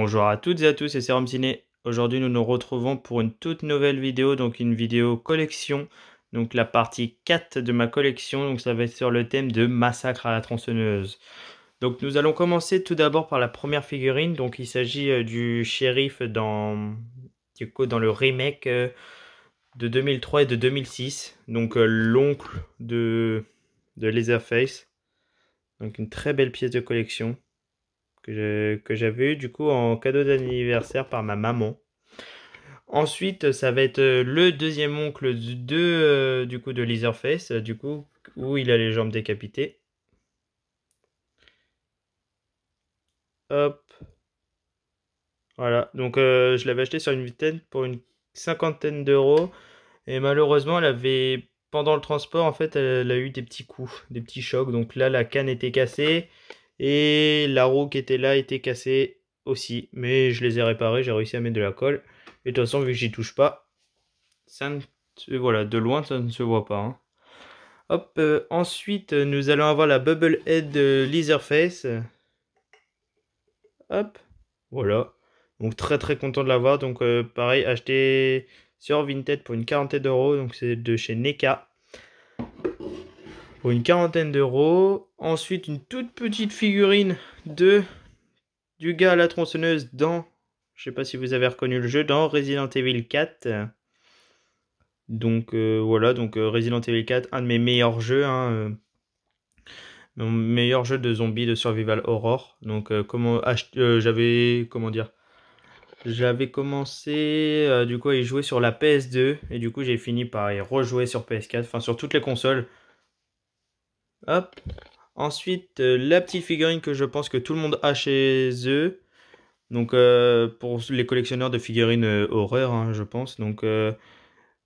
Bonjour à toutes et à tous, c'est Sérum Ciné. Aujourd'hui, nous nous retrouvons pour une toute nouvelle vidéo, donc une vidéo collection, donc la partie 4 de ma collection, donc ça va être sur le thème de massacre à la tronçonneuse. Donc nous allons commencer tout d'abord par la première figurine, donc il s'agit euh, du shérif dans, dans le remake euh, de 2003 et de 2006, donc euh, l'oncle de, de Laserface. Donc une très belle pièce de collection que j'avais eu du coup en cadeau d'anniversaire par ma maman. Ensuite, ça va être euh, le deuxième oncle de, euh, du coup, de Leatherface, du coup, où il a les jambes décapitées. Hop. Voilà, donc euh, je l'avais acheté sur une vitrine pour une cinquantaine d'euros. Et malheureusement, elle avait, pendant le transport, en fait, elle a eu des petits coups, des petits chocs. Donc là, la canne était cassée. Et la roue qui était là était cassée aussi. Mais je les ai réparés, j'ai réussi à mettre de la colle. Et de toute façon, vu que j'y touche pas, ça voilà, de loin, ça ne se voit pas. Hein. Hop, euh, ensuite, nous allons avoir la Bubble head euh, Laserface. Hop, voilà. Donc très très content de l'avoir. Donc euh, pareil, acheté sur Vinted pour une quarantaine d'euros. Donc c'est de chez NECA pour une quarantaine d'euros. Ensuite, une toute petite figurine de du gars à la tronçonneuse dans, je sais pas si vous avez reconnu le jeu, dans Resident Evil 4. Donc euh, voilà, donc euh, Resident Evil 4, un de mes meilleurs jeux, hein, euh, mon meilleur jeu de zombies de survival horror. Donc comment j'avais comment dire, j'avais commencé du coup à y jouer sur la PS2 et du coup j'ai fini par y rejouer sur PS4, enfin sur toutes les consoles. Hop. Ensuite, euh, la petite figurine que je pense que tout le monde a chez eux. Donc euh, pour les collectionneurs de figurines euh, horreur, hein, je pense. Donc,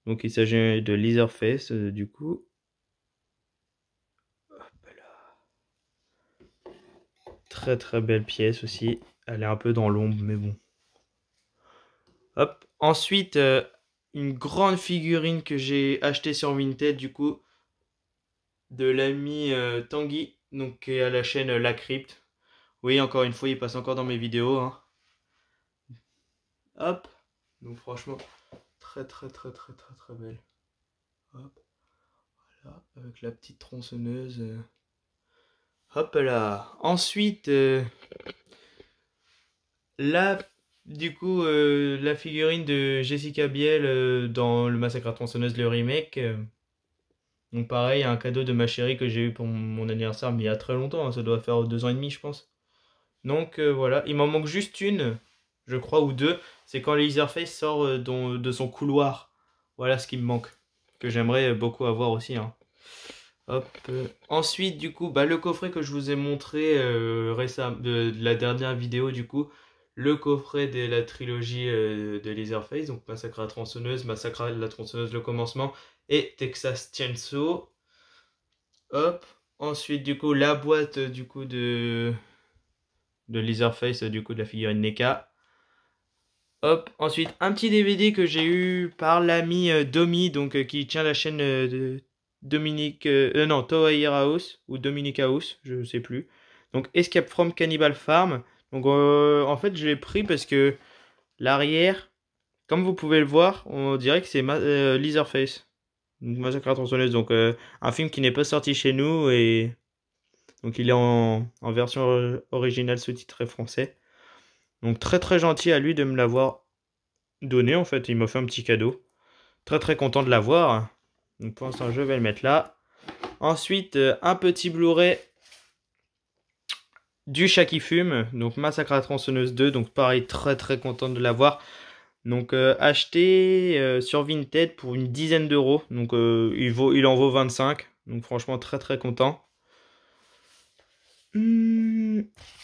donc il s'agit de Leatherface, du coup. là. Très très belle pièce aussi. Elle est un peu dans l'ombre, mais bon. Hop. Ensuite, une grande figurine que j'ai achetée sur Vinted, du coup de l'ami euh, Tanguy, donc qui est à la chaîne euh, La Crypte. Oui, encore une fois, il passe encore dans mes vidéos. Hein. Hop. Donc franchement, très très très très très très belle. Hop. Voilà, avec la petite tronçonneuse. Euh. Hop là. Ensuite, Là, du coup, la figurine de Jessica Biel dans le Massacre à tronçonneuse, le remake. Donc pareil, un cadeau de ma chérie que j'ai eu pour mon anniversaire, mais il y a très longtemps, hein, ça doit faire deux ans et demi, je pense. Donc euh, voilà, il m'en manque juste une, je crois, ou deux, c'est quand Laserface sort euh, de son couloir. Voilà ce qui me manque, que j'aimerais euh, beaucoup avoir aussi. Hein. ensuite, du coup, bah, le coffret que je vous ai montré récemment, de, la dernière vidéo, du coup, le coffret de la trilogie de Laserface, donc Massacre à la tronçonneuse, Massacre la tronçonneuse, le commencement, et Texas Chainsaw. Hop. Ensuite, du coup, la boîte euh, du coup de de Leatherface, euh, du coup de la figurine NECA. Hop, ensuite un petit DVD que j'ai eu par l'ami euh, Domi, donc qui tient la chaîne de Dominique, euh, non, House ou Dominique House, je sais plus. Donc Escape from Cannibal Farm. Donc en fait, je l'ai pris parce que l'arrière, comme vous pouvez le voir, on dirait que c'est Leatherface. Massacre à tronçonneuse, donc euh, un film qui n'est pas sorti chez nous et donc il est en, en version originale sous-titrée français. Donc très très gentil à lui de me l'avoir donné en fait, il m'a fait un petit cadeau. Très très content de l'avoir. Donc pour l'instant je vais le mettre là. Ensuite euh, un petit Blu-ray du chat qui fume, donc Massacre à tronçonneuse 2, donc pareil très très content de l'avoir. Donc euh, acheté euh, sur Vinted pour une dizaine d'euros. Donc euh, il, vaut, il en vaut 25. Donc franchement très très content. Hmm,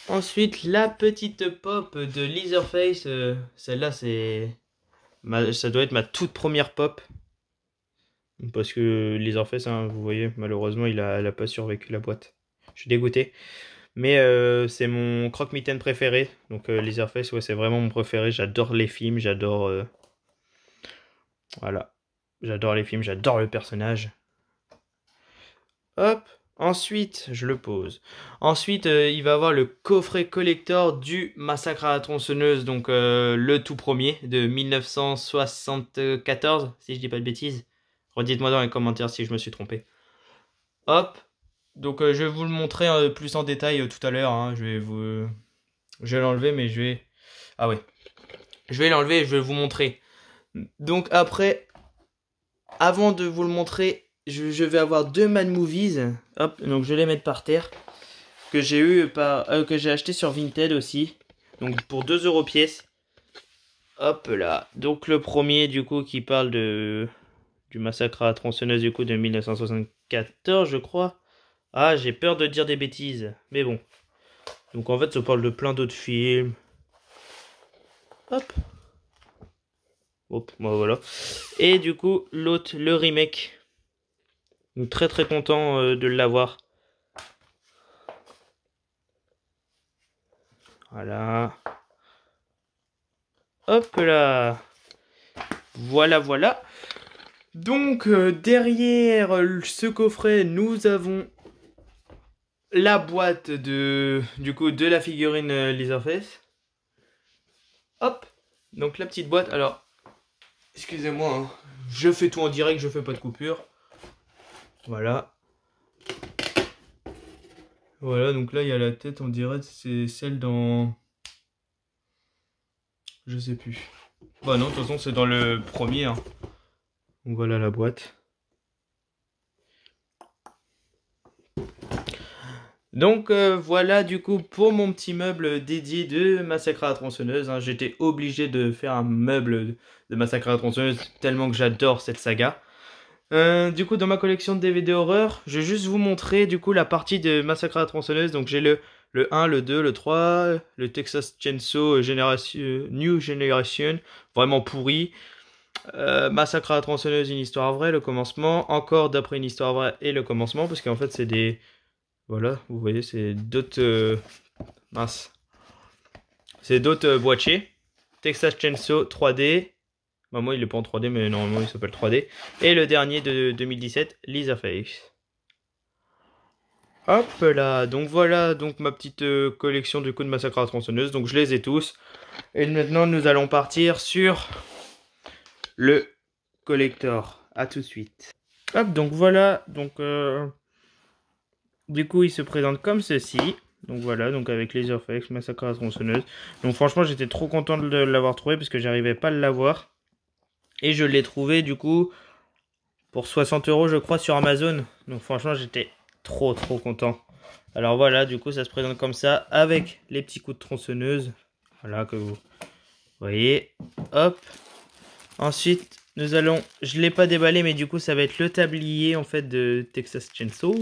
ensuite la petite pop de Leatherface. Celle-là c'est... ça doit être ma toute première pop. Parce que Leatherface, hein, vous voyez, malheureusement il n'a a pas survécu la boîte. Je suis dégoûté. Mais euh, c'est mon croque-mitaine préféré. Donc les euh, Leatherface, ouais, c'est vraiment mon préféré. J'adore les films, j'adore. Euh, voilà. J'adore les films, j'adore le personnage. Hop. Ensuite, je le pose. Ensuite, il va avoir le coffret collector du Massacre à la tronçonneuse, donc le tout premier de 1974, si je dis pas de bêtises. Redites-moi dans les commentaires si je me suis trompé. Hop, donc euh, je vais vous le montrer euh, plus en détail euh, tout à l'heure. Hein. Je vais vous... Je l'enlever, mais je vais... Ah ouais. Je vais l'enlever et je vais vous montrer. Donc après, avant de vous le montrer, je, vais avoir deux Mad Movies. Hop, donc je vais les mettre par terre. Que j'ai eu que j'ai acheté sur Vinted aussi. Donc pour 2 euros pièce. Hop là. Donc le premier du coup qui parle de du massacre à tronçonneuse du coup de 1974 je crois. Ah, j'ai peur de dire des bêtises. Mais bon. Donc en fait, ça parle de plein d'autres films. Hop. Hop, bah, voilà. Et du coup, l'autre, le remake. Donc très très content euh, de l'avoir. Voilà. Hop là. Voilà, voilà. Donc euh, derrière euh, ce coffret, nous avons la boîte de, du coup, de la figurine euh, Laserface. Hop, donc la petite boîte. Alors, excusez-moi, hein. je fais tout en direct, je fais pas de coupure. Voilà. Voilà, donc là, il y a la tête, on direct c'est celle dans... Je sais plus. Bah non, de toute façon, c'est dans le premier. Hein. Donc voilà la boîte. Donc euh, voilà du coup pour mon petit meuble dédié de Massacre à la tronçonneuse. Hein, j'étais obligé de faire un meuble de Massacre à la tronçonneuse tellement que j'adore cette saga. Euh, du coup dans ma collection de DVD horreur, je vais juste vous montrer du coup la partie de Massacre à la tronçonneuse. Donc j'ai le, le 1, le 2, le 3, le Texas Chainsaw Generation, New Generation, vraiment pourri. Euh, Massacre à la tronçonneuse, une histoire vraie, le commencement. Encore d'après une histoire vraie et le commencement, parce qu'en fait c'est des voilà, vous voyez, c'est d'autres. Euh, mince. C'est d'autres euh, boîtiers. Texas Chainsaw 3D. Bah, moi, il est pas en 3D, mais normalement, il s'appelle 3D. Et le dernier de 2017, Lisa Face. Hop là, donc voilà donc ma petite euh, collection du coup de Massacre à tronçonneuse. Donc je les ai tous. Et maintenant, nous allons partir sur le collector. À tout de suite. Hop, donc voilà. Donc, du coup, il se présente comme ceci. Donc voilà, donc avec les Massacre à tronçonneuse. Donc franchement, j'étais trop content de l'avoir trouvé parce que j'arrivais pas à l'avoir. Et je l'ai trouvé du coup pour 60 euros, je crois, sur Amazon. Donc franchement, j'étais trop trop content. Alors voilà, du coup, ça se présente comme ça avec les petits coups de tronçonneuse. Voilà que vous voyez. Hop. Ensuite, nous allons, je l'ai pas déballé, mais du coup, ça va être le tablier en fait de Texas Chainsaw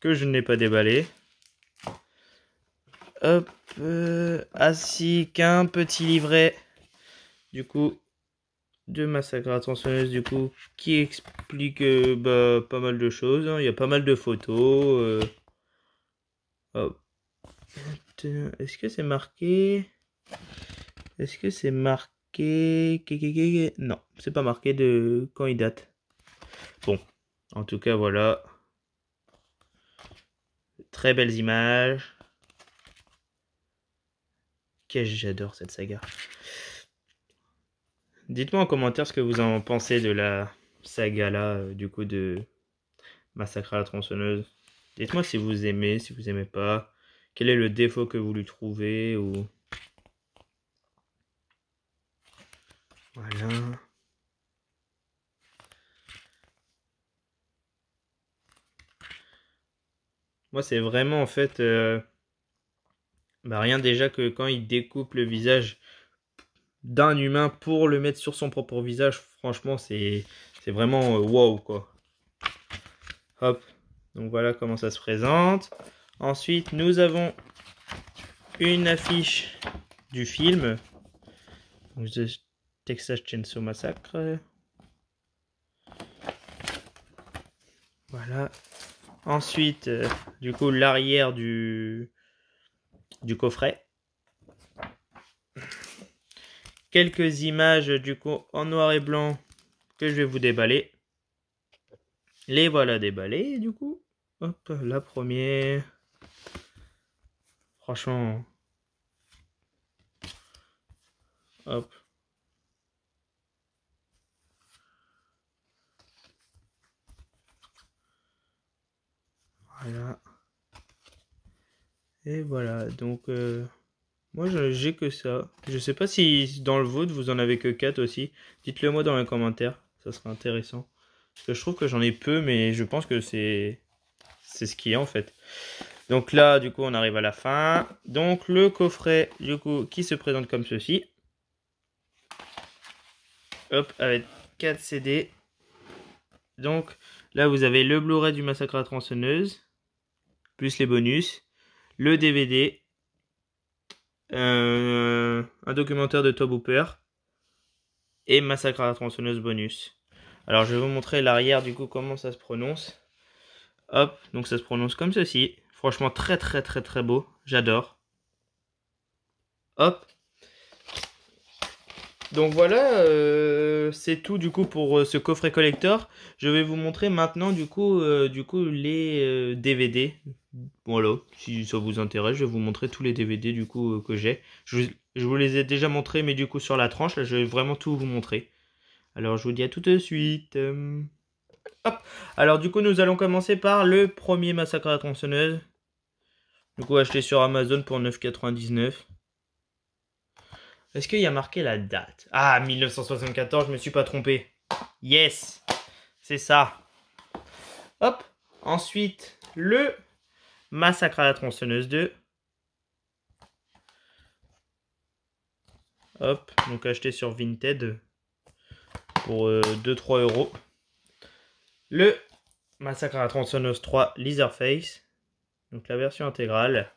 que je n'ai pas déballé. Hop, euh, ainsi qu'un petit livret du coup de Massacre Attentionneuse du coup qui explique euh, bah, pas mal de choses. Hein. Il y a pas mal de photos. Euh. Hop. Est-ce que c'est marqué Est-ce que c'est marqué Non, c'est pas marqué de quand il date. Bon, en tout cas voilà très belles images. Qu'est-ce que j'adore cette saga. Dites-moi en commentaire ce que vous en pensez de la saga là, euh, du coup de Massacre à la tronçonneuse. Dites-moi si vous aimez, si vous aimez pas. Quel est le défaut que vous lui trouvez ou... Voilà. Moi, c'est vraiment en fait. Euh, bah, rien déjà que quand il découpe le visage d'un humain pour le mettre sur son propre visage, franchement, c'est vraiment euh, wow quoi. Hop. Donc voilà comment ça se présente. Ensuite, nous avons une affiche du film. The Texas Chainsaw Massacre. Voilà, Ensuite, euh, du coup, l'arrière du, du coffret. Quelques images du coup en noir et blanc que je vais vous déballer. Les voilà déballées du coup. Hop, la première. Franchement. Hop. Et voilà, donc euh, moi j'ai que ça. Je sais pas si dans le vôtre vous en avez que 4 aussi. Dites-le moi dans les commentaires, ça serait intéressant. Parce que je trouve que j'en ai peu, mais je pense que c'est c'est ce qui est en fait. Donc là, du coup, on arrive à la fin. Donc le coffret, du coup, qui se présente comme ceci. Hop, avec 4 CD. Donc là, vous avez le Blu-ray du Massacre à tronçonneuse plus les bonus, le DVD, euh, un documentaire de Tob Hooper et Massacre à la tronçonneuse bonus. Alors je vais vous montrer l'arrière du coup comment ça se prononce. Hop, donc ça se prononce comme ceci. Franchement très très très très beau, j'adore. Hop, donc voilà, euh, c'est tout du coup pour euh, ce coffret collector. Je vais vous montrer maintenant du coup, euh, du coup les DVD. Voilà, si ça vous intéresse, je vais vous montrer tous les DVD du coup que j'ai. Je, vous les ai déjà montrés, mais du coup sur la tranche, là, je vais vraiment tout vous montrer. Alors je vous dis à tout de suite. Alors du coup, nous allons commencer par le premier massacre à la tronçonneuse. Du coup, acheté sur Amazon pour 9,99. Est-ce qu'il y a marqué la date Ah, 1974, je me suis pas trompé. Yes, c'est ça. Hop, ensuite, le Massacre à la tronçonneuse 2. Hop, donc acheté sur Vinted pour 2-3 euh, euros. Le Massacre à la tronçonneuse 3 Laserface. Donc la version intégrale.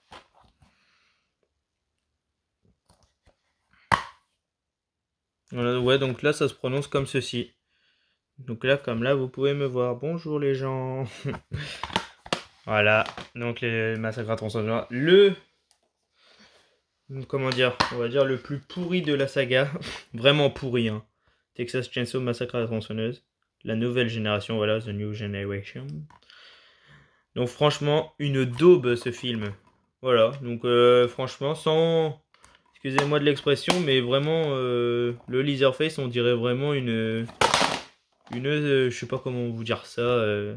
ouais, donc là, ça se prononce comme ceci. Donc là, comme là, vous pouvez me voir. Bonjour les gens. voilà, donc les massacres à tronçonneurs. Le. Comment dire On va dire le plus pourri de la saga. Vraiment pourri, hein. Texas Chainsaw Massacre à la tronçonneuse. La nouvelle génération, voilà, The New Generation. Donc franchement, une daube ce film. Voilà, donc euh, franchement, sans excusez-moi de l'expression, mais vraiment, euh, le le Face, on dirait vraiment une... Une... Euh, je sais pas comment vous dire ça. Euh,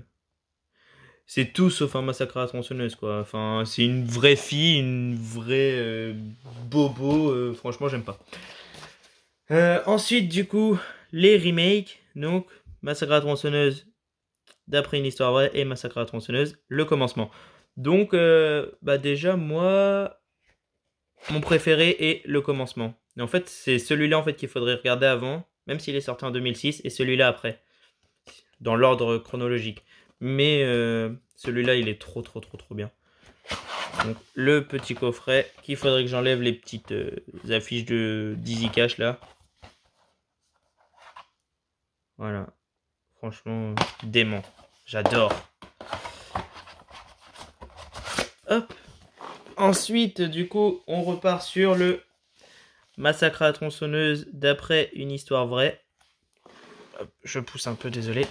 c'est tout sauf un massacre à la tronçonneuse, quoi. Enfin, c'est une vraie fille, une vraie bobo. franchement, j'aime pas. ensuite, du coup, les remakes. Donc, Massacre à tronçonneuse, d'après une histoire vraie, et Massacre à tronçonneuse, le commencement. Donc, bah déjà, moi, mon préféré est le commencement. en fait, c'est celui-là en fait qu'il faudrait regarder avant, même s'il est sorti en 2006, et celui-là après, dans l'ordre chronologique. Mais euh, celui-là, il est trop, trop, trop, trop bien. Donc, le petit coffret, qu'il faudrait que j'enlève les petites euh, affiches de Dizzy Cash là. Voilà. Franchement, dément. J'adore. Hop. Ensuite, du coup, on repart sur le massacre à tronçonneuse d'après une histoire vraie. je pousse un peu, désolé.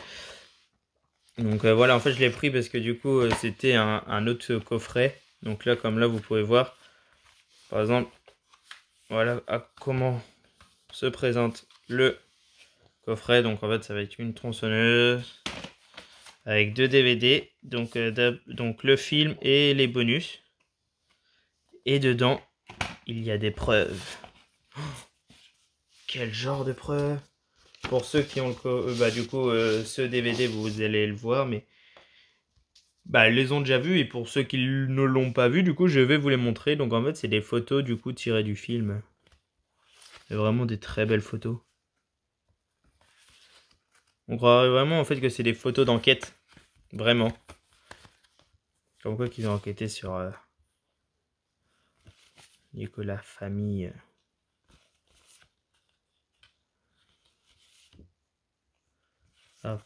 Donc euh, voilà, en fait, je l'ai pris parce que du coup, euh, c'était un, autre coffret. Donc là, comme là, vous pouvez voir, par exemple, voilà à comment se présente le coffret. Donc en fait, ça va être une tronçonneuse avec deux DVD. Donc, euh, donc le film et les bonus. Et dedans, il y a des preuves. quel genre de preuves Pour ceux qui ont le... Euh, bah du coup, euh, ce DVD, vous allez le voir, mais... Bah, les ont déjà vus, et pour ceux qui ne l'ont pas vu, du coup, je vais vous les montrer. Donc en fait, c'est des photos, du coup, tirées du film. Vraiment des très belles photos. On croirait vraiment en fait que c'est des photos d'enquête. Vraiment. Comme quoi qu'ils ont enquêté sur... Euh, et que la famille euh, hop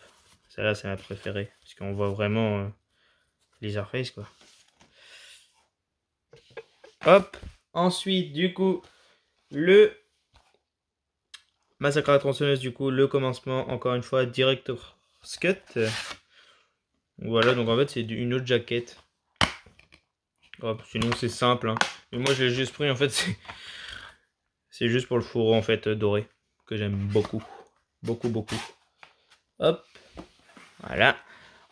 celle-là c'est ma préférée parce qu'on voit vraiment euh, les Face quoi hop ensuite du coup le massacre à la tronçonneuse du coup le commencement encore une fois direct scut voilà donc en fait c'est une autre jaquette hop sinon c'est simple hein. Mais moi, j'ai juste pris, en fait, c'est juste pour le fourreau, en fait, doré, que j'aime beaucoup. Beaucoup, beaucoup. Hop, voilà.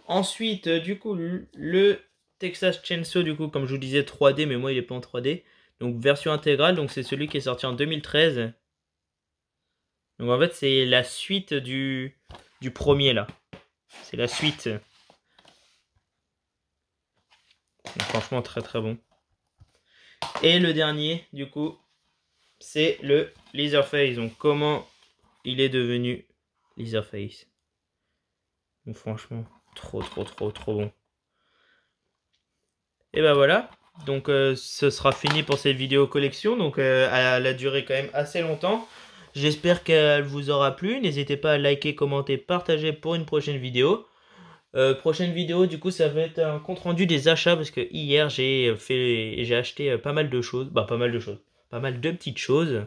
Ensuite, euh, du coup, le Texas Chainsaw, du coup, comme je vous disais, 3D, mais moi, il est pas en 3D. Donc, version intégrale, donc c'est celui qui est sorti en 2013. Donc, en fait, c'est la suite du, du premier, là. C'est la suite. franchement, très, très bon. Et le dernier, du coup, c'est le Laserface. Donc, comment il est devenu Laserface franchement, trop, trop, trop, trop bon. Et ben voilà. Donc, euh, ce sera fini pour cette vidéo collection. Donc, euh, elle a duré quand même assez longtemps. J'espère qu'elle vous aura plu. N'hésitez pas à liker, commenter, partager pour une prochaine vidéo. Euh, prochaine vidéo, du coup, ça va être un compte rendu des achats parce que hier j'ai fait, j'ai acheté euh, pas mal de choses, bah pas mal de choses, pas mal de petites choses.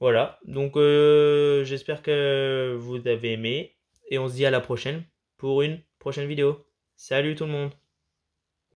Voilà. Donc euh, j'espère que vous avez aimé et on se dit à la prochaine pour une prochaine vidéo. Salut tout le monde.